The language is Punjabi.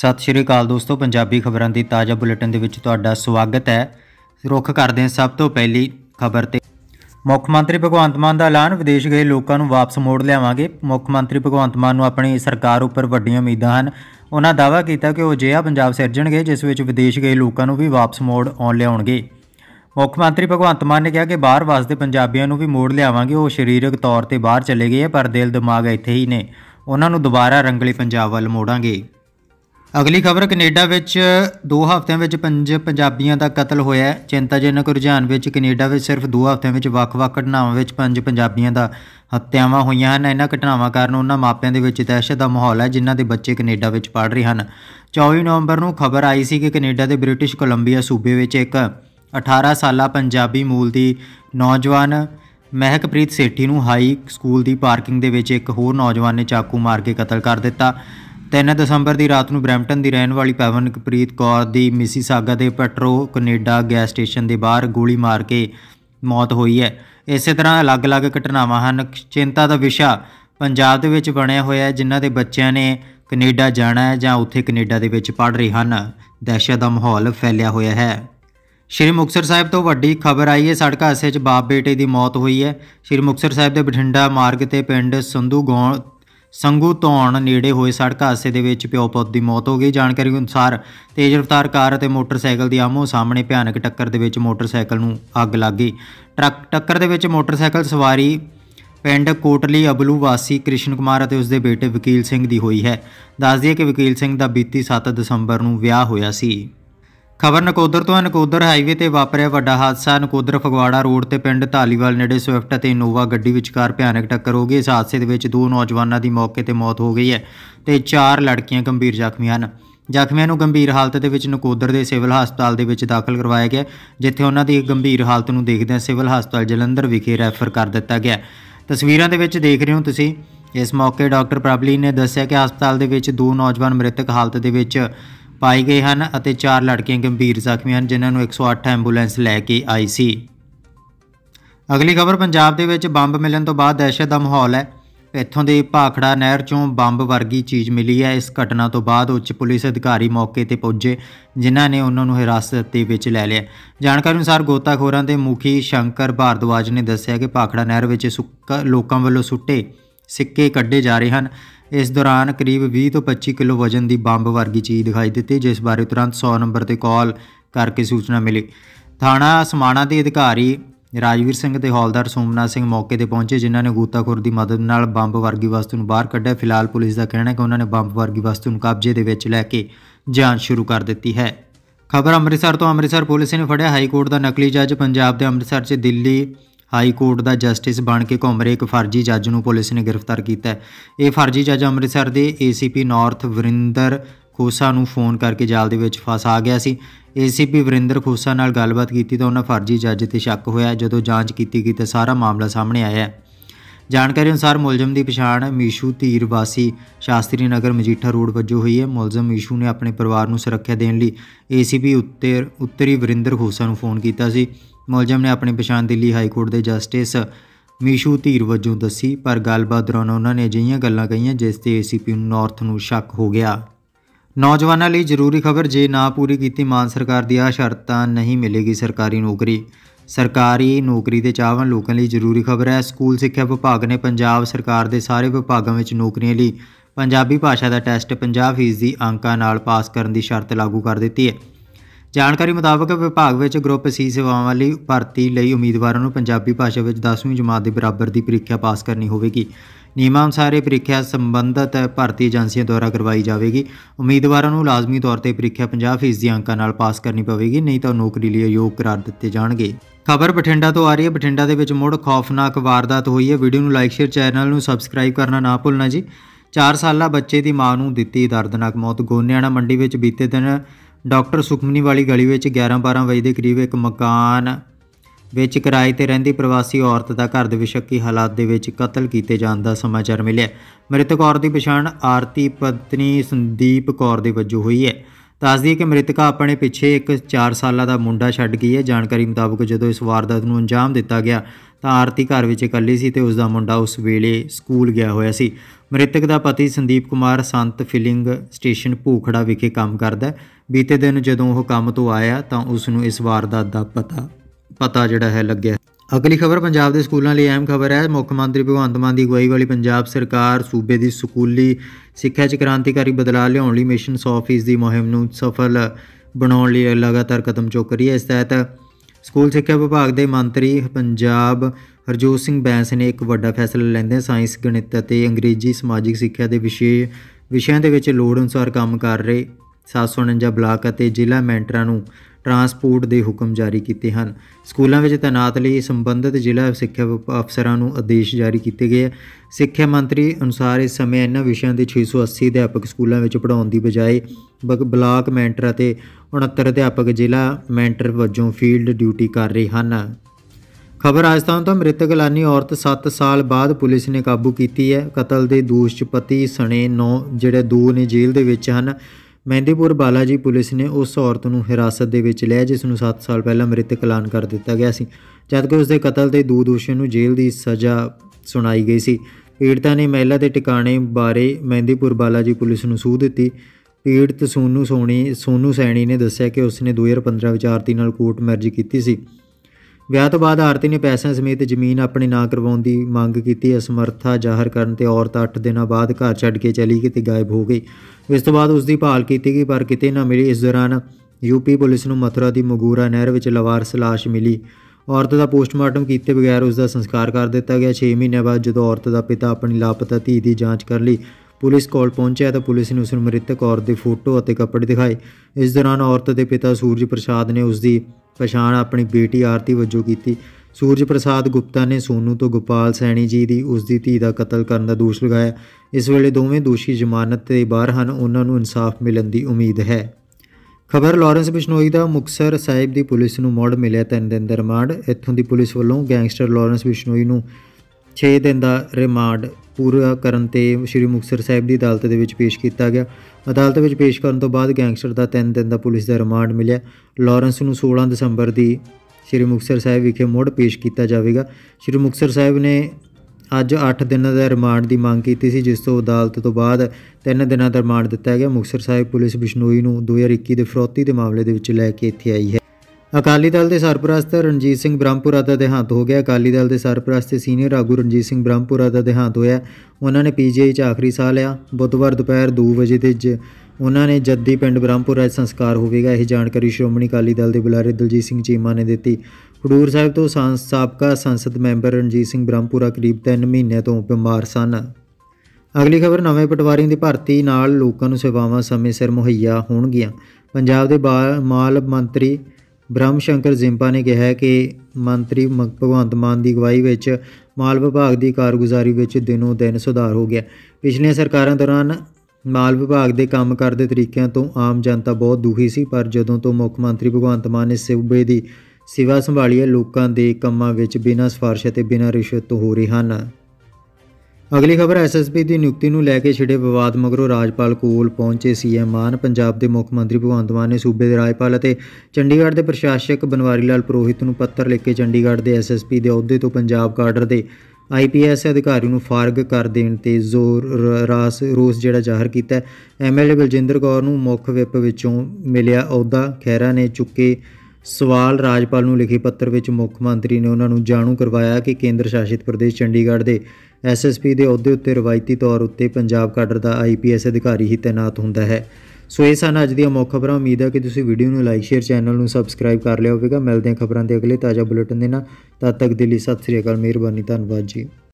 ਸਤਿ ਸ਼੍ਰੀ ਅਕਾਲ ਦੋਸਤੋ ਪੰਜਾਬੀ ਖਬਰਾਂ ਦੀ ਤਾਜ਼ਾ ਬੁਲੇਟਿਨ ਦੇ ਵਿੱਚ ਤੁਹਾਡਾ ਸਵਾਗਤ ਹੈ ਰੁਖ ਕਰਦੇ ਹਾਂ ਸਭ ਤੋਂ ਪਹਿਲੀ ਖਬਰ ਤੇ ਮੁੱਖ ਮੰਤਰੀ ਭਗਵੰਤ ਮਾਨ ਦਾ ਐਲਾਨ ਵਿਦੇਸ਼ ਗਏ ਲੋਕਾਂ ਨੂੰ ਵਾਪਸ ਮੋੜ ਲਿਆਵਾਂਗੇ ਮੁੱਖ ਮੰਤਰੀ ਭਗਵੰਤ ਮਾਨ ਨੂੰ ਆਪਣੀ ਸਰਕਾਰ ਉੱਪਰ ਵੱਡੀਆਂ ਉਮੀਦਾਂ ਹਨ ਉਹਨਾਂ ਦਾਅਵਾ ਕੀਤਾ ਕਿ ਉਹ ਆ ਪੰਜਾਬ ਸਿਰਜਣਗੇ ਜਿਸ ਵਿੱਚ ਵਿਦੇਸ਼ ਗਏ ਲੋਕਾਂ ਨੂੰ ਵੀ ਵਾਪਸ ਮੋੜ ਆਉਣ ਲਿਆਉਣਗੇ ਮੁੱਖ ਮੰਤਰੀ ਭਗਵੰਤ ਮਾਨ ਨੇ ਕਿਹਾ ਕਿ ਬਾਹਰ ਵਸਦੇ ਪੰਜਾਬੀਆਂ ਨੂੰ ਵੀ ਮੋੜ ਲਿਆਵਾਂਗੇ ਉਹ ਸਰੀਰਕ ਤੌਰ ਤੇ ਬਾਹਰ ਚਲੇ ਗਏ ਪਰ ਦਿਲ ਦਿਮਾਗ ਇੱਥੇ ਹੀ ਨੇ ਉਹਨਾਂ ਨੂੰ ਦੁਬਾਰਾ ਰੰਗਲੇ ਪੰਜਾਬ ਵੱਲ ਮੋੜਾਂਗੇ ਅਗਲੀ ਖਬਰ ਕੈਨੇਡਾ ਵਿੱਚ 2 ਹਫ਼ਤਿਆਂ ਵਿੱਚ ਪੰਜ ਪੰਜਾਬੀਆਂ ਦਾ ਕਤਲ ਹੋਇਆ ਹੈ ਚਿੰਤਾਜਨਕ ਰੁਝਾਨ ਵਿੱਚ ਕੈਨੇਡਾ ਵਿੱਚ ਸਿਰਫ 2 ਹਫ਼ਤਿਆਂ ਵਿੱਚ ਵੱਖ-ਵੱਖ ਘਟਨਾਵਾਂ ਵਿੱਚ ਪੰਜ ਪੰਜਾਬੀਆਂ ਦਾ ਹੱਤਿਆਵਾਂ ਹੋਈਆਂ ਹਨ ਇਹਨਾਂ ਘਟਨਾਵਾਂ ਕਾਰਨ ਉਹਨਾਂ ਮਾਪਿਆਂ ਦੇ ਵਿੱਚ ਦਹਿਸ਼ਤ ਦਾ ਮਾਹੌਲ ਹੈ ਜਿਨ੍ਹਾਂ ਦੇ ਬੱਚੇ ਕੈਨੇਡਾ ਵਿੱਚ ਪੜ੍ਹ ਰਹੇ ਹਨ 24 ਨਵੰਬਰ ਨੂੰ ਖਬਰ ਆਈ ਸੀ ਕਿ ਕੈਨੇਡਾ ਦੇ ਬ੍ਰਿਟਿਸ਼ ਕੋਲੰਬੀਆ ਸੂਬੇ ਵਿੱਚ ਇੱਕ 18 ਸਾਲਾ ਪੰਜਾਬੀ ਮੂਲ ਦੀ ਨੌਜਵਾਨ ਮਹਿਕਪ੍ਰੀਤ ਸੇਠੀ ਨੂੰ ਹਾਈ ਸਕੂਲ ਦੀ ਪਾਰਕਿੰਗ ਦੇ ਵਿੱਚ ਇੱਕ ਹੋਰ ਨੌਜਵਾਨ ਨੇ ਚਾਕੂ ਮਾਰ ਕੇ ਕਤਲ ਕਰ ਦਿੱਤਾ 3 ਦਸੰਬਰ ਦੀ ਰਾਤ ਨੂੰ ਬ੍ਰੈਂਪਟਨ ਦੀ ਰਹਿਣ ਵਾਲੀ ਪਵਨਕਪ੍ਰੀਤ ਕੌਰ ਦੀ ਮਿਸੀ ਸਾਗਾ ਦੇ ਪੈਟਰੋ ਕੈਨੇਡਾ ਗੈਸ ਸਟੇਸ਼ਨ ਦੇ ਬਾਹਰ ਗੋਲੀ ਮਾਰ ਕੇ ਮੌਤ ਹੋਈ ਹੈ ਇਸੇ ਤਰ੍ਹਾਂ ਅਲੱਗ-ਅਲੱਗ ਘਟਨਾਵਾਂ ਹਨ ਚਿੰਤਾ ਦਾ ਵਿਸ਼ਾ ਪੰਜਾਬ ਦੇ ਵਿੱਚ ਬਣਿਆ ਹੋਇਆ ਹੈ ਜਿਨ੍ਹਾਂ ਦੇ ਬੱਚਿਆਂ ਨੇ ਕੈਨੇਡਾ ਜਾਣਾ ਹੈ ਜਾਂ ਉੱਥੇ ਕੈਨੇਡਾ ਦੇ ਵਿੱਚ ਪੜ ਰਹੇ ਹਨ ਦਹਿਸ਼ਤ ਦਾ ਮਾਹੌਲ ਫੈਲਿਆ ਹੋਇਆ ਹੈ ਸ਼੍ਰੀ ਮੁਕਸਰ ਸਾਹਿਬ ਤੋਂ ਵੱਡੀ ਖਬਰ ਆਈ ਹੈ ਸੜਕ ਹਾਦਸੇ 'ਚ ਬਾਪ ਬੇਟੇ ਦੀ ਮੌਤ ਹੋਈ ਹੈ ਸ਼੍ਰੀ ਮੁਕਸਰ ਸਾਹਿਬ ਦੇ ਬਠਿੰਡਾ ਮਾਰਗ ਤੇ ਪਿੰਡ ਸੰਧੂ ਗੌਣ ਸੰਗੂ ਤੋਂ ਨੇੜੇ ਹੋਏ ਸੜਕ ਹਾਦਸੇ ਦੇ ਵਿੱਚ ਪਿਓ ਪੁੱਤ ਦੀ ਮੌਤ ਹੋ ਗਈ ਜਾਣਕਾਰੀ ਅਨੁਸਾਰ ਤੇਜ਼ ਰਫ਼ਤਾਰ ਕਾਰ ਅਤੇ ਮੋਟਰਸਾਈਕਲ ਦੀ ਆਮੋ ਸਾਹਮਣੇ ਭਿਆਨਕ ਟੱਕਰ ਦੇ ਵਿੱਚ ਮੋਟਰਸਾਈਕਲ ਨੂੰ ਅੱਗ ਲੱਗ ਗਈ ਟਰੱਕ ਟੱਕਰ ਦੇ ਵਿੱਚ ਮੋਟਰਸਾਈਕਲ ਸਵਾਰੀ ਪਿੰਡ ਕੋਟਲੀ ਅਬਲੂ ਵਾਸੀ ਕ੍ਰਿਸ਼ਨ ਕੁਮਾਰ ਅਤੇ ਉਸਦੇ ਬੇਟੇ ਵਕੀਲ ਸਿੰਘ ਦੀ ਹੋਈ ਹੈ ਦੱਸ ਦਈਏ ਕਿ ਵਕੀਲ ਸਿੰਘ ਦਾ ਬੀਤੀ 7 ਦਸੰਬਰ ਨੂੰ ਵਿਆਹ ਹੋਇਆ ਸੀ ਖਬਰ ਨਕੋਦਰ ਤੋਂ ਨਕੋਦਰ ਹਾਈਵੇ ਤੇ ਵਾਪਰਿਆ ਵੱਡਾ ਹਾਦਸਾ ਨਕੋਦਰ ਫਗਵਾੜਾ ਰੋਡ ਤੇ ਪਿੰਡ ਧਾਲੀਵਾਲ ਨੇੜੇ ਸਵਿਫਟ ਅਤੇ ਇਨੋਵਾ ਗੱਡੀ ਵਿਚਕਾਰ ਭਿਆਨਕ ਟੱਕਰ ਹੋ ਗਈ ਇਸ ਹਾਦਸੇ ਦੇ ਵਿੱਚ ਦੋ ਨੌਜਵਾਨਾਂ ਦੀ ਮੌਕੇ ਤੇ ਮੌਤ ਹੋ ਗਈ ਹੈ ਤੇ ਚਾਰ ਲੜਕੀਆਂ ਗੰਭੀਰ ਜ਼ਖਮੀ ਹਨ ਜ਼ਖਮੀਆਂ ਨੂੰ ਗੰਭੀਰ ਹਾਲਤ ਦੇ ਵਿੱਚ ਨਕੋਦਰ ਦੇ ਸਿਵਲ ਹਸਪਤਾਲ ਦੇ ਵਿੱਚ ਦਾਖਲ ਕਰਵਾਇਆ ਗਿਆ ਜਿੱਥੇ ਉਹਨਾਂ ਦੀ ਗੰਭੀਰ ਹਾਲਤ ਨੂੰ ਦੇਖਦਿਆਂ ਸਿਵਲ ਹਸਪਤਾਲ ਜਲੰਧਰ ਵਿਖੇ ਰੈਫਰ ਕਰ ਦਿੱਤਾ ਗਿਆ ਤਸਵੀਰਾਂ ਦੇ ਵਿੱਚ ਦੇਖ ਰਹੇ ਹੋ ਤੁਸੀਂ ਇਸ ਮੌਕੇ ਡਾਕਟਰ ਪ੍ਰਭਲੀ ਨੇ ਦੱਸਿਆ ਕਿ ਹਸਪਤਾਲ ਦੇ ਵਿੱਚ ਦੋ ਨੌਜਵਾਨ ਮ੍ਰਿਤਕ ਹਾਲਤ ਦੇ ਵਿੱਚ ਪਾਏ ਗਏ ਹਨ ਅਤੇ 4 ਲੜਕੀਆਂ ਗੰਭੀਰ ਜ਼ਖਮੀ ਹਨ ਜਿਨ੍ਹਾਂ ਨੂੰ 108 ਐਂਬੂਲੈਂਸ ਲੈ ਕੇ ਆਈ ਸੀ ਅਗਲੀ ਖਬਰ ਪੰਜਾਬ ਦੇ ਵਿੱਚ ਬੰਬ ਮਿਲਣ ਤੋਂ ਬਾਅਦ ਦਹਿਸ਼ਤ ਦਾ ਮਾਹੌਲ ਹੈ ਇੱਥੋਂ ਦੇ ਭਾਖੜਾ ਨਹਿਰ ਚੋਂ ਬੰਬ ਵਰਗੀ ਚੀਜ਼ ਮਿਲੀ ਹੈ ਇਸ ਘਟਨਾ ਤੋਂ ਬਾਅਦ ਉੱਚ ਪੁਲਿਸ ਅਧਿਕਾਰੀ ਮੌਕੇ ਤੇ ਪਹੁੰਚੇ ਜਿਨ੍ਹਾਂ ਨੇ ਉਹਨਾਂ ਨੂੰ ਹਿਰਾਸਤ ਦੇ ਵਿੱਚ ਲੈ ਲਿਆ ਜਾਣਕਾਰੀ ਅਨੁਸਾਰ ਗੋਤਾਖੋਰਾਂ ਦੇ ਮੁਖੀ ਸ਼ੰਕਰ ਭਾਰਦਵਾਜ ਨੇ ਦੱਸਿਆ ਕਿ ਭਾਖੜਾ ਨਹਿਰ ਵਿੱਚ ਲੋਕਾਂ ਵੱਲੋਂ ਸੁੱਟੇ ਸਿੱਕੇ ਕੱਢੇ ਜਾ ਰਹੇ ਹਨ ਇਸ ਦੌਰਾਨ ਕਰੀਬ 20 ਤੋਂ 25 ਕਿਲੋ ਵਜ਼ਨ ਦੀ ਬੰਬ ਵਰਗੀ ਚੀਜ਼ ਦਿਖਾਈ ਦਿੱਤੀ ਜਿਸ ਬਾਰੇ ਤੁਰੰਤ 100 ਨੰਬਰ ਤੇ ਕਾਲ ਕਰਕੇ ਸੂਚਨਾ ਮਿਲੀ ਥਾਣਾ ਸਮਾਣਾ ਦੇ ਅਧਿਕਾਰੀ ਰਾਜਵੀਰ ਸਿੰਘ ਤੇ ਹੌਲਦਾਰ ਸੋਮਨਾ ਸਿੰਘ ਮੌਕੇ ਤੇ ਪਹੁੰਚੇ ਜਿਨ੍ਹਾਂ ਨੇ ਗੋਤਾਖੋਰ ਦੀ ਮਦਦ ਨਾਲ ਬੰਬ ਵਰਗੀ ਵਸਤੂ ਨੂੰ ਬਾਹਰ ਕੱਢਿਆ ਫਿਲਹਾਲ ਪੁਲਿਸ ਦਾ ਕਹਿਣਾ ਹੈ ਕਿ ਉਹਨਾਂ ਨੇ ਬੰਬ ਵਰਗੀ ਵਸਤੂ ਨੂੰ ਕਬਜ਼ੇ ਦੇ ਵਿੱਚ ਲੈ ਕੇ ਜਾਂਚ ਸ਼ੁਰੂ ਕਰ ਦਿੱਤੀ ਹੈ ਖਬਰ ਅੰਮ੍ਰਿਤਸਰ ਤੋਂ ਅੰਮ੍ਰਿਤਸਰ ਪੁਲਿਸ ਨੇ ਫੜਿਆ ਹਾਈ ਕੋਰਟ ਦਾ ਨਕਲੀ ਜੱਜ ਪੰਜਾਬ ਦੇ ਅੰਮ੍ਰਿਤਸਰ 'ਚ ਦਿੱਲੀ ਹਾਈ ਕੋਰਟ ਦਾ ਜਸਟਿਸ ਬਣ ਕੇ ਘੁੰਮ ਇੱਕ ਫਰਜੀ ਜੱਜ ਨੂੰ ਪੁਲਿਸ ਨੇ ਗ੍ਰਿਫਤਾਰ ਕੀਤਾ ਹੈ ਇਹ ਫਰਜੀ ਜੱਜ ਅੰਮ੍ਰਿਤਸਰ ਦੇ ਏਸੀਪੀ ਨਾਰਥ ਵਰਿੰਦਰ ਖੋਸਾ ਨੂੰ ਫੋਨ ਕਰਕੇ ਜਾਲ ਦੇ ਵਿੱਚ ਫਸਾ ਗਿਆ ਸੀ ਏਸੀਪੀ ਵਰਿੰਦਰ ਖੋਸਾ ਨਾਲ ਗੱਲਬਾਤ ਕੀਤੀ ਤਾਂ ਉਹਨਾਂ ਫਰਜੀ ਜੱਜ ਤੇ ਸ਼ੱਕ ਹੋਇਆ ਜਦੋਂ ਜਾਂਚ ਕੀਤੀ ਗਈ ਤਾਂ ਸਾਰਾ ਮਾਮਲਾ ਸਾਹਮਣੇ ਆਇਆ ਜਾਣਕਾਰੀ ਅਨੁਸਾਰ ਮੁਲਜ਼ਮ ਦੀ ਪਛਾਣ ਮੀਸ਼ੂ ਧੀਰ ਵਾਸੀ ਸ਼ਾਸਤਰੀ ਨਗਰ ਮਜੀਠਾ ਰੋਡ ਵੱਜੋਂ ਹੋਈ ਹੈ ਮੁਲਜ਼ਮ ਮੀਸ਼ੂ ਨੇ ਆਪਣੇ ਪਰਿਵਾਰ ਨੂੰ ਸੁਰੱਖਿਆ ਦੇਣ ਲਈ ਏਸੀਪੀ ਉੱਤਰ ਉੱਤਰੀ ਵਰਿੰਦਰ ਖੋਸਾ ਨੂੰ ਫੋਨ ਕੀਤਾ ਸੀ ਮੁਲਜ਼ਮ ਨੇ ਆਪਣੀ ਪਛਾਣ ਦਿੱਲੀ ਹਾਈ ਕੋਰਟ ਦੇ ਜਸਟਿਸ ਮੀਸ਼ੂ ਧੀਰ ਵਜੋਂ ਦੱਸੀ ਪਰ ਗੱਲਬਾਤ ਦੌਰਾਨ ਉਹਨਾਂ ਨੇ ਅਜਿਹੀਆਂ ਗੱਲਾਂ ਕਹੀਆਂ ਜਿਸ ਤੇ ਏਸੀਪੀ ਨੂੰ ਨਾਰਥ ਨੂੰ ਸ਼ੱਕ ਹੋ ਗਿਆ ਨੌਜਵਾਨਾਂ ਲਈ ਜ਼ਰੂਰੀ ਖਬਰ ਜੇ ਨਾ ਪੂਰੀ ਕੀਤੀ ਮਾਨ ਸਰਕਾਰ ਦੀਆਂ ਸ਼ਰਤਾਂ ਨਹੀਂ ਮਿਲੇਗੀ ਸਰਕਾਰੀ ਨੌਕਰੀ ਸਰਕਾਰੀ ਨੌਕਰੀ ਦੇ ਚਾਹਵਾਨ ਲੋਕਾਂ ਲਈ ਜ਼ਰੂਰੀ ਖਬਰ ਹੈ ਸਕੂਲ ਸਿੱਖਿਆ ਵਿਭਾਗ ਨੇ ਪੰਜਾਬ ਸਰਕਾਰ ਦੇ ਸਾਰੇ ਵਿਭਾਗਾਂ ਵਿੱਚ ਨੌਕਰੀਆਂ ਲਈ ਪੰਜਾਬੀ ਭਾਸ਼ਾ ਦਾ ਟੈਸਟ 50% ਦੀ ਅੰਕਾਂ ਨਾਲ ਪਾਸ ਕਰਨ ਦੀ ਸ਼ਰਤ ਲਾਗੂ ਕਰ ਦਿੱਤੀ ਹੈ ਜਾਣਕਾਰੀ ਮੁਤਾਬਕ ਵਿਭਾਗ ਵਿੱਚ ਗਰੁੱਪ ਸੀ ਸੇਵਾਵਾਂ ਲਈ ਭਰਤੀ ਲਈ ਉਮੀਦਵਾਰਾਂ ਨੂੰ ਪੰਜਾਬੀ ਭਾਸ਼ਾ ਵਿੱਚ 10ਵੀਂ ਜਮਾਤ ਦੇ ਬਰਾਬਰ ਦੀ ਪ੍ਰੀਖਿਆ ਪਾਸ ਕਰਨੀ ਹੋਵੇਗੀ ਨਿਯਮਾਂ ਅਨੁਸਾਰ ਇਹ ਪ੍ਰੀਖਿਆ ਸੰਬੰਧਤ ਭਰਤੀ ਏਜੰਸੀਆਂ ਦੁਆਰਾ ਕਰਵਾਈ ਜਾਵੇਗੀ ਉਮੀਦਵਾਰਾਂ ਨੂੰ ਲਾਜ਼ਮੀ ਤੌਰ ਤੇ ਪ੍ਰੀਖਿਆ 50% ਦੇ ਅੰਕਾਂ ਨਾਲ ਪਾਸ ਕਰਨੀ ਪਵੇਗੀ ਨਹੀਂ ਤਾਂ ਨੌਕਰੀ ਲਈ ਯੋਗ ਕਰਾਰ ਦਿੱਤੇ ਜਾਣਗੇ ਖਬਰ ਬਠਿੰਡਾ ਤੋਂ ਆ ਰਹੀ ਹੈ ਬਠਿੰਡਾ ਦੇ ਵਿੱਚ ਮੋੜ ਖੌਫਨਾਕ ਵਾਰਦਾਤ ਹੋਈ ਹੈ ਵੀਡੀਓ ਨੂੰ ਲਾਈਕ ਸ਼ੇਅਰ ਚੈਨਲ ਨੂੰ ਸਬਸਕ੍ਰਾਈਬ ਕਰਨਾ ਨਾ ਭੁੱਲਣਾ ਜੀ 4 ਸਾਲਾ ਬੱਚੇ ਦੀ ਮਾਂ ਨੂੰ ਦਿੱਤੀ ਦਰਦਨਾਕ ਮੌਤ ਗੋਨਿਆਣਾ ਮੰਡੀ ਵਿੱਚ ਬੀਤੇ ਦਿਨ ਡਾਕਟਰ ਸੁਖਮਨੀ ਵਾਲੀ ਗਲੀ ਵਿੱਚ 11-12 ਵਜੇ ਦੇ ਕਰੀਬ ਇੱਕ ਮਕਾਨ ਵਿੱਚ ਕਿਰਾਏ ਤੇ ਰਹਿੰਦੀ ਪ੍ਰਵਾਸੀ ਔਰਤ ਦਾ ਘਰ ਦੇ ਵਿਸ਼ੱਕੀ ਹਾਲਾਤ ਦੇ ਵਿੱਚ ਕਤਲ ਕੀਤੇ ਜਾਣ ਦਾ ਸਮਾਚਾਰ ਮਿਲਿਆ ਮ੍ਰਿਤਕ ਔਰਤ ਦੀ ਪਛਾਣ ਆਰਤੀ ਪਤਨੀ ਸੰਦੀਪ ਕੌਰ ਦੇ ਵਜੋਂ ਹੋਈ ਹੈ ਦੱਸਦੀ ਹੈ ਕਿ ਮ੍ਰਿਤਕਾ ਆਪਣੇ ਪਿੱਛੇ ਇੱਕ 4 ਸਾਲਾਂ ਦਾ ਮੁੰਡਾ ਛੱਡ ਗਈ ਹੈ ਜਾਣਕਾਰੀ ਮੁਤਾਬਕ ਜਦੋਂ ਇਸ ਵਾਰਦਾਤ ਨੂੰ ਅੰਜਾਮ ਦਿੱਤਾ ਗਿਆ ਤਾਂ ਆਰਤੀ ਘਰ ਵਿੱਚ ਇਕੱਲੀ ਸੀ ਤੇ ਉਸ ਦਾ ਮੁੰਡਾ ਉਸ ਵੇਲੇ ਸਕੂਲ ਗਿਆ ਹੋਇਆ ਸੀ ਮ੍ਰਿਤਕ ਦਾ ਪਤੀ ਸੰਦੀਪ ਕੁਮਾਰ ਸੰਤ ਫਿਲਿੰਗ ਸਟੇਸ਼ਨ ਭੂਖੜਾ ਵਿਖੇ ਕੰਮ ਕਰਦਾ ਹੈ ਬੀਤੇ ਦਿਨ ਜਦੋਂ ਉਹ ਕੰਮ ਤੋਂ ਆਇਆ ਤਾਂ ਉਸ ਨੂੰ ਇਸ ਵਾਰਦਾਤ ਦਾ ਪਤਾ ਪਤਾ ਜਿਹੜਾ ਹੈ ਲੱਗਿਆ ਅਗਲੀ ਖਬਰ ਪੰਜਾਬ ਦੇ ਸਕੂਲਾਂ ਲਈ ਅਹਿਮ ਖਬਰ ਹੈ ਮੁੱਖ ਮੰਤਰੀ ਭਗਵੰਤ ਮਾਨ ਦੀ ਅਗਵਾਈ ਵਾਲੀ ਪੰਜਾਬ ਸਰਕਾਰ ਸੂਬੇ ਦੀ ਸਕੂਲੀ ਸਿੱਖਿਆ 'ਚ ਕ੍ਰਾਂਤੀਕਾਰੀ ਬਦਲਾਅ ਲਿਆਉਣ ਲਈ ਮਿਸ਼ਨ 100 ਦੀ ਮੁਹਿੰਮ ਨੂੰ ਸਫਲ ਬਣਾਉਣ ਲਈ ਲਗਾਤਾਰ ਕਦਮ ਚੁੱਕ ਰਹੀ ਹੈ ਇਸ ਤਹਿਤ ਸਕੂਲ ਸਿੱਖਿਆ ਵਿਭਾਗ ਦੇ ਮੰਤਰੀ ਪੰਜਾਬ ਹਰਜੋਤ ਸਿੰਘ ਬੈਂਸ ਨੇ ਇੱਕ ਵੱਡਾ ਫੈਸਲਾ ਲੈਂਦੇ ਸਾਇੰਸ ਗਣਿਤ ਅਤੇ ਅੰਗਰੇਜ਼ੀ ਸਮਾਜਿਕ ਸਿੱਖਿਆ ਦੇ ਵਿਸ਼ੇ ਵਿਸ਼ਿਆਂ ਦੇ ਵਿੱਚ ਲੋੜ ਅਨੁਸਾਰ ਕੰਮ ਕਰ ਰਹੇ 749 ਬਲਾਕ ਅਤੇ ਜ਼ਿਲ੍ਹਾ ਮੈਂਟਰਾਂ ਨੂੰ ਟਰਾਂਸਪੋਰਟ ਦੇ ਹੁਕਮ ਜਾਰੀ ਕੀਤੇ ਹਨ ਸਕੂਲਾਂ ਵਿੱਚ ਤਾਇਨਾਤ ਲਈ ਸੰਬੰਧਿਤ ਜ਼ਿਲ੍ਹਾ ਸਿੱਖਿਆ ਅਫਸਰਾਂ ਨੂੰ ਆਦੇਸ਼ ਜਾਰੀ ਕੀਤੇ ਗਏ ਸਿੱਖਿਆ ਮੰਤਰੀ ਅਨੁਸਾਰ ਇਸ ਸਮੇਂ ਇਹਨਾਂ ਵਿਸ਼ਿਆਂ ਦੇ 680 ਅਧਿਆਪਕ ਸਕੂਲਾਂ ਵਿੱਚ ਪੜਾਉਣ ਦੀ ਬਜਾਏ ਬਲਾਕ ਮੈਂਟਰ ਅਤੇ 69 ਅਧਿਆਪਕ ਜ਼ਿਲ੍ਹਾ ਮੈਂਟਰ ਵਜੋਂ ਫੀਲਡ ਡਿਊਟੀ ਕਰ ਰਹੇ ਹਨ ਖਬਰ ਰਾਜਸਥਾਨ ਤੋਂ ਮ੍ਰਿਤਕ ਲਾਨੀ ਔਰਤ 7 ਸਾਲ ਬਾਅਦ ਪੁਲਿਸ ਨੇ ਕਾਬੂ ਕੀਤੀ ਹੈ ਕਤਲ ਦੇ ਦੋਸ਼ ਚ ਪਤੀ ਸਣੇ 9 ਜਿਹੜੇ ਦੋ ਨੇ ਜੇਲ੍ਹ ਦੇ ਵਿੱਚ ਹਨ ਮਹਿੰਦੀਪੁਰ ਬਾਲਾਜੀ ਪੁਲਿਸ ਨੇ ਉਸ ਔਰਤ ਨੂੰ ਹਿਰਾਸਤ ਦੇ ਵਿੱਚ ਲਿਆ ਜਿਸ ਨੂੰ 7 ਸਾਲ ਪਹਿਲਾਂ ਮ੍ਰਿਤਕ ਐਲਾਨ ਕਰ ਦਿੱਤਾ ਗਿਆ ਸੀ ਜਦਕਿ ਉਸ ਦੇ ਕਤਲ ਦੇ ਦੋ ਦੋਸ਼ੀਆਂ ਨੂੰ ਜੇਲ੍ਹ ਦੀ ਸਜ਼ਾ ਸੁਣਾਈ ਗਈ ਸੀ ਪੀੜਤਾ ਨੇ ਮਹਿਲਾ ਦੇ ਟਿਕਾਣੇ ਬਾਰੇ ਮਹਿੰਦੀਪੁਰ ਬਾਲਾਜੀ ਪੁਲਿਸ ਨੂੰ ਸੂਹ ਦਿੱਤੀ ਪੀੜਤ ਸੋਨੂ ਸੋਣੀ ਸੋਨੂ ਸੈਣੀ ਨੇ ਦੱਸਿਆ ਕਿ ਉਸ ਨੇ 2015 ਵਿਚਾਰਤੀ ਨਾਲ ਕੋਰਟ ਮੈਰਜ ਕੀਤੀ ਸੀ ਵਿਆਹ ਤੋਂ ਬਾਅਦ ਆਰਤੀ ਨੇ ਪੈਸਿਆਂ ਸਮੇਤ ਜ਼ਮੀਨ ਆਪਣੇ ਨਾਂ ਕਰਵਾਉਣ ਦੀ ਮੰਗ ਕੀਤੀ ਅਸਮਰਥਾ ਜ਼ਾਹਰ ਕਰਨ ਤੇ ਔਰਤ 8 ਦਿਨਾਂ ਬਾਅਦ ਘਰ ਛੱਡ ਕੇ ਚਲੀ ਗਈ ਤੇ ਗਾਇਬ ਹੋ ਗਈ ਇਸ ਤੋਂ ਬਾਅਦ ਉਸ ਦੀ ਭਾਲ ਕੀਤੀ ਗਈ ਪਰ ਕਿਤੇ ਨਾ ਮਿਲੀ ਇਸ ਦੌਰਾਨ ਯੂਪੀ ਪੁਲਿਸ ਨੂੰ ਮਥੁਰਾ ਦੀ ਮਗੂਰਾ ਨਹਿਰ ਵਿੱਚ ਲਵਾਰਸ লাশ ਮਿਲੀ ਔਰਤ ਦਾ ਪੋਸਟਮਾਰਟਮ ਕੀਤੇ ਬਿਨਾਂ ਉਸ ਦਾ ਸੰਸਕਾਰ ਕਰ ਦਿੱਤਾ ਗਿਆ 6 ਮਹੀਨੇ ਬਾਅਦ ਜਦੋਂ ਔਰਤ ਦਾ ਪਿਤਾ ਆਪਣੀ ਲਾਪਤਾ ਧੀ ਦੀ ਜਾਂਚ ਕਰ ਲਈ ਪੁਲਿਸ ਕੋਲ ਪਹੁੰਚਿਆ ਤਾਂ ਪੁਲਿਸ ਨੇ ਉਸ ਨੂੰ ਮ੍ਰਿਤਕ ਔਰਤ ਦੀ ਫੋਟੋ ਅਤੇ ਕੱਪੜੇ ਦਿਖਾਏ ਇਸ ਦੌਰਾਨ ਔਰਤ ਦੇ ਪਿਤਾ ਸੂਰਜ ਪ੍ਰਸਾਦ ਨੇ ਉਸ ਦੀ ਪਛਾਣ ਆਪਣੀ ਬੇਟੀ ਆਰਤੀ ਵਜੋਂ ਕੀਤੀ ਸੂਰਜ ਪ੍ਰਸਾਦ ਗੁਪਤਾ ਨੇ ਸੋਨੂ ਤੋਂ ਗੋਪਾਲ ਸੈਣੀ ਜੀ ਦੀ ਉਸ ਦੀ ਧੀ ਦਾ ਕਤਲ ਕਰਨ ਦਾ ਦੋਸ਼ ਲਗਾਇਆ ਇਸ ਵੇਲੇ ਦੋਵੇਂ ਦੋਸ਼ੀ ਜ਼ਮਾਨਤ ਤੇ ਬਾਹਰ ਹਨ ਉਹਨਾਂ ਨੂੰ ਇਨਸਾਫ ਮਿਲਣ ਦੀ ਉਮੀਦ ਹੈ ਖਬਰ ਲਾਰੈਂਸ ਬਿਸ਼ਨੋਈ ਦਾ ਮੁਕਸਰ ਸਾਹਿਬ ਦੀ ਪੁਲਿਸ ਨੂੰ ਮੋੜ ਮਿਲਿਆ ਤਿੰਨ ਦਿਨ ਅੰਦਰ ਰਿਮਾਂਡ ਇੱਥੋਂ ਦੀ ਪੁਲਿਸ ਵੱਲੋਂ ਗੈਂਗਸਟਰ ਲਾਰੈਂਸ ਬਿਸ਼ਨੋਈ ਨੂੰ 6 ਦਿਨ ਦਾ ਰਿਮਾਂਡ ਪੂਰਾ ਕਰਨ ਤੇ ਸ਼੍ਰੀ ਮੁਕਸਰ ਸਾਹਿਬ ਦੀ ਅਦਾਲਤ ਦੇ ਵਿੱਚ ਪੇਸ਼ ਕੀਤਾ ਗਿਆ ਅਦਾਲਤ ਵਿੱਚ ਪੇਸ਼ ਕਰਨ ਤੋਂ ਬਾਅਦ ਗੈਂਗਸਟਰ ਦਾ 3 ਦਿਨ ਦਾ ਪੁਲਿਸ ਦਾ ਰਿਮਾਂਡ ਮਿਲਿਆ ਲਾਰੈਂਸ ਨੂੰ 16 ਦਸੰਬਰ ਦੀ ਸ਼੍ਰੀ ਮੁਕਸਰ ਸਾਹਿਬ ਵਿਖੇ ਮੋੜ ਪੇਸ਼ ਕੀਤਾ ਜਾਵੇਗਾ ਸ਼੍ਰੀ ਮੁਕਸਰ ਸਾਹਿਬ ਨੇ ਅੱਜ 8 ਦਿਨਾਂ ਦਾ ਰਿਮਾਂਡ ਦੀ ਮੰਗ ਕੀਤੀ ਸੀ ਜਿਸ ਤੋਂ ਅਦਾਲਤ ਤੋਂ ਬਾਅਦ 3 ਦਿਨਾਂ ਦਾ ਰਿਮਾਂਡ ਦਿੱਤਾ ਗਿਆ ਮੁਕਸਰ ਸਾਹਿਬ ਪੁਲਿਸ ਬਿਸ਼ਨੋਈ ਨੂੰ 2021 ਦੇ ਫਰੋਤੀ ਦੇ ਮਾਮਲੇ ਦੇ ਵਿੱਚ ਲੈ ਕੇ ਇੱਥੇ ਆਈ ਹੈ ਅਕਾਲੀ ਦਲ ਦੇ ਸਰਪ੍ਰਸਤ ਰਣਜੀਤ ਸਿੰਘ ਬ੍ਰਹਮਪੁਰਾ ਦਾ ਦੇਹਾਂਤ ਹੋ ਗਿਆ ਅਕਾਲੀ ਦਲ ਦੇ ਸਰਪ੍ਰਸਤ ਤੇ ਸੀਨੀਅਰ ਆਗੂ ਰਣਜੀਤ ਸਿੰਘ ਬ੍ਰਹਮਪੁਰਾ ਦਾ ਦੇਹਾਂਤ ਹੋਇਆ ਉਹਨਾਂ ਨੇ ਪੀਜੀਆਈ 'ਚ ਆਖਰੀ ਸਾਹ ਲਿਆ ਬੁੱਧਵਾਰ ਦੁਪਹਿਰ 2 ਵਜੇ ਦੇ ਉਹਨਾਂ ਨੇ ਜੱਦੀ ਪਿੰਡ ਬ੍ਰਹਮਪੁਰਾ 'ਚ ਸੰਸਕਾਰ ਹੋਵੇਗਾ ਇਹ ਜਾਣਕਾਰੀ ਸ਼੍ਰੋਮਣੀ ਅਕਾਲੀ ਦਲ ਦੇ ਬੁਲਾਰੇ ਦਲਜੀਤ ਸਿੰਘ ਚੀਮਾ ਨੇ ਦਿੱਤੀ ਖਡੂਰ ਸਾਹਿਬ ਤੋਂ ਸਾਬਕਾ ਸੰਸਦ ਮੈਂਬਰ ਰਣਜੀਤ ਸਿੰਘ ਬ੍ਰਹਮਪੁਰਾ ਕਰੀਬ 3 ਮਹੀਨਿਆਂ ਤੋਂ ਬਿਮਾਰ ਸਨ ਅਗਲੀ ਖਬਰ ਨਵੇਂ ਪਟਵਾਰੀਆਂ ਦੀ ਭਰਤੀ ਨਾਲ ਲੋਕਾਂ ਨੂੰ ਸੇਵਾਵਾਂ ਸਮੇਂ ਸਿਰ ਮੁਹੱਈਆ ਹੋਣਗੀਆਂ ਪੰਜਾਬ ਦੇ ਮਾਲ ਮੰਤਰੀ ਬ੍ਰਹਮ ਸ਼ੰਕਰ ਜ਼ਿੰਪਾ ਨੇ ਕਿਹਾ ਹੈ ਕਿ ਮੰਤਰੀ ਭਗਵੰਤ ਮਾਨ ਦੀ ਗਵਾਹੀ ਵਿੱਚ ਮਾਲ ਵਿਭਾਗ ਦੀ ਕਾਰਗੁਜ਼ਾਰੀ ਵਿੱਚ ਦਿਨੋ ਦਿਨ ਸੁਧਾਰ ਹੋ ਗਿਆ ਪਿਛਲੀਆਂ ਸਰਕਾਰਾਂ ਦੌਰਾਨ ਮਾਲ ਵਿਭਾਗ ਦੇ ਕੰਮ ਕਰਦੇ ਤਰੀਕਿਆਂ ਤੋਂ ਆਮ ਜਨਤਾ ਬਹੁਤ ਦੁਖੀ ਸੀ ਪਰ ਜਦੋਂ ਤੋਂ ਮੁੱਖ ਮੰਤਰੀ ਭਗਵੰਤ ਮਾਨ ਨੇ ਸਿਵਬੇ ਦੀ ਸੇਵਾ ਸੰਭਾਲੀ ਹੈ ਲੋਕਾਂ ਦੇ ਕੰਮਾਂ ਵਿੱਚ ਬਿਨਾਂ ਸਫਾਰਸ਼ ਅਤੇ ਬਿਨਾਂ ਰਿਸ਼ਵਤ ਤੋਂ ਹੋ ਰਹੇ ਹਨ ਅਗਲੀ ਖਬਰ ਐਸਐਸਪੀ ਦੀ ਨਿਯੁਕਤੀ ਨੂੰ ਲੈ ਕੇ ਛਿੜੇ ਵਿਵਾਦ ਮਗਰੋਂ ਰਾਜਪਾਲ ਕੋਲ ਪਹੁੰਚੇ ਸੀਐਮ ਮਾਨ ਪੰਜਾਬ ਦੇ ਮੁੱਖ ਮੰਤਰੀ ਭਗਵੰਤ ਮਾਨ ਨੇ ਸੂਬੇ ਦੇ ਰਾਜਪਾਲ ਅਤੇ ਚੰਡੀਗੜ੍ਹ ਦੇ ਪ੍ਰਸ਼ਾਸਕ ਬਨਵਾਰੀ ਲਾਲ ਪ੍ਰੋਹਿਤ ਨੂੰ ਪੱਤਰ ਲਿਖ ਕੇ ਚੰਡੀਗੜ੍ਹ ਦੇ ਐਸਐਸਪੀ ਦੇ ਅਹੁਦੇ ਤੋਂ ਪੰਜਾਬ ਕਾਡਰ ਦੇ ਆਈਪੀਐਸ ਅਧਿਕਾਰੀ ਨੂੰ ਫਾਰਗ ਕਰ ਦੇਣ ਤੇ ਜ਼ੋਰ ਰਾਸ ਰੋਸ ਜਿਹੜਾ ਜ਼ਾਹਰ ਕੀਤਾ ਐਮਐਲਏ ਬਲਜਿੰਦਰ ਗੌਰ ਨੂੰ ਮੁੱਖ ਵਿੱਪ ਵਿੱਚੋਂ ਮਿਲਿਆ ਅਹੁਦਾ ਖੈਰਾ ਨੇ ਚੁੱਕੇ ਸਵਾਲ ਰਾਜਪਾਲ ਨੂੰ ਲਿਖੇ ਪੱਤਰ ਵਿੱਚ ਮੁੱਖ ਮੰਤਰੀ ਨੇ ਉਹਨਾਂ ਨੂੰ ਜਾਣੂ ਕਰਵਾਇਆ ਕਿ ਕੇਂਦਰ ਸ਼ਾਸਿਤ ਪ੍ਰਦੇਸ਼ ਚੰਡੀਗੜ੍ਹ ਦੇ ਐਸਐਸਪੀ ਦੇ ਅਹੁਦੇ ਉੱਤੇ ਰਵਾਇਤੀ ਤੌਰ ਉੱਤੇ ਪੰਜਾਬ ਕਾਡਰ ਦਾ ਆਈਪੀਐਸ ਅਧਿਕਾਰੀ ਹੀ ਤਾਇਨਾਤ ਹੁੰਦਾ ਹੈ ਸੋ ਇਹ ਸਨ ਅੱਜ ਦੀਆਂ ਮੁੱਖ ਖਬਰਾਂ ਉਮੀਦ ਹੈ ਕਿ ਤੁਸੀਂ ਵੀਡੀਓ ਨੂੰ ਲਾਈਕ ਸ਼ੇਅਰ ਚੈਨਲ ਨੂੰ ਸਬਸਕ੍ਰਾਈਬ ਕਰ ਲਿਆ ਹੋਵੇਗਾ ਮਿਲਦੇ ਹਾਂ ਖਬਰਾਂ ਦੇ ਅਗਲੇ ਤਾਜ਼ਾ ਬੁਲੇਟਿਨ ਦੇ ਨਾਲ ਤਦ ਤੱਕ ਦਿੱਲੀ ਸਤਿ ਸ੍ਰੀ ਅਕਾਲ ਮਿਹਰਬਾਨੀ ਧੰਨਵਾਦ ਜੀ